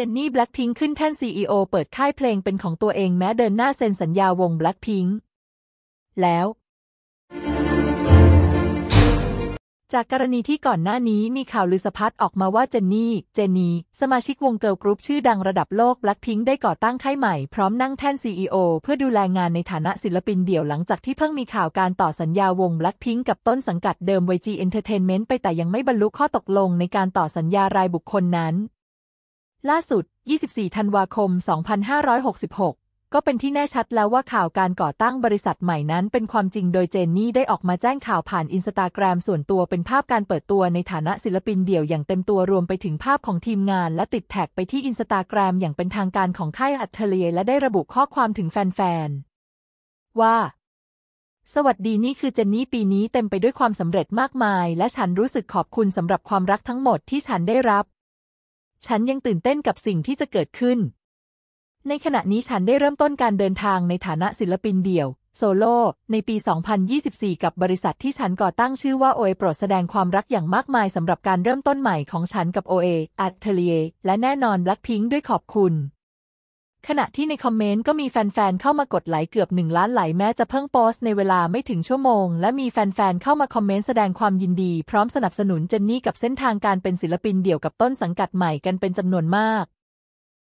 จนนี่แบล็คพิงค์ขึ้นแท่นซีอเปิดค่ายเพลงเป็นของตัวเองแม้เดินหน้าเซ็นสัญญาวงแบล็คพิงค์แล้ว จากกรณีที่ก่อนหน้านี้มีข่าวลือสะพัดออกมาว่าเจนนี่เจนนี่ สมาชิกวงเกิร์ลกรุ๊ปชื่อดังระดับโลกแบล็คพิงค์ได้ก่อตั้งค่ายใหม่พร้อมนั่งแท่นซีอเพื่อดูแลงานในฐานะศิลปินเดี่ยวหลังจากที่เพิ่งมีข่าวการต่อสัญญาวงแบล็คพิงค์กับต้นสังกัดเดิมวจีเอนเตอร์เทนเมนต์ไปแต่ยังไม่บรรลุข้อตกลงในการต่อสัญญารายบุคคลนั้นล่าสุด 24 ธันวาคม 2566 ก็เป็นที่แน่ชัดแล้วว่าข่าวการก่อตั้งบริษัทใหม่นั้น เป็นความจริงโดยเจนนี่ได้ออกมาแจ้งข่าวผ่านอินสตาแกรมส่วนตัวเป็นภาพการเปิดตัวในฐานะศิลปินเดี่ยวอย่างเต็มตัวรวมไปถึงภาพของทีมงาน และติดแท็กไปที่อินสตาแกรมอย่างเป็นทางการของค่ายอัตเทเลีย และได้ระบุข้อความถึงแฟน ๆ ว่า สวัสดีนี่คือเจนนี่ปีนี้เต็มไปด้วยความสำเร็จมากมาย และฉันรู้สึกขอบคุณสำหรับความรักทั้งหมดที่ฉันได้รับฉันยังตื่นเต้นกับสิ่งที่จะเกิดขึ้น ในขณะนี้ฉันได้เริ่มต้นการเดินทางในฐานะศิลปินเดี่ยว โซโล่ในปี 2024 กับบริษัทที่ฉันก่อตั้งชื่อว่า OA โปรดแสดงความรักอย่างมากมายสำหรับการเริ่มต้นใหม่ของฉันกับ OA a t e l i e r และแน่นอน Blackpink ด้วยขอบคุณขณะที่ในคอมเมนต์ก็มีแฟนๆ เข้ามากดไลค์เกือบ 1 ล้านไลค์แม้จะเพิ่งโพสต์ในเวลาไม่ถึงชั่วโมง และมีแฟนๆ เข้ามาคอมเมนต์แสดงความยินดี พร้อมสนับสนุนเจนนี่กับเส้นทางการเป็นศิลปินเดี่ยวกับต้นสังกัดใหม่กันเป็นจำนวนมาก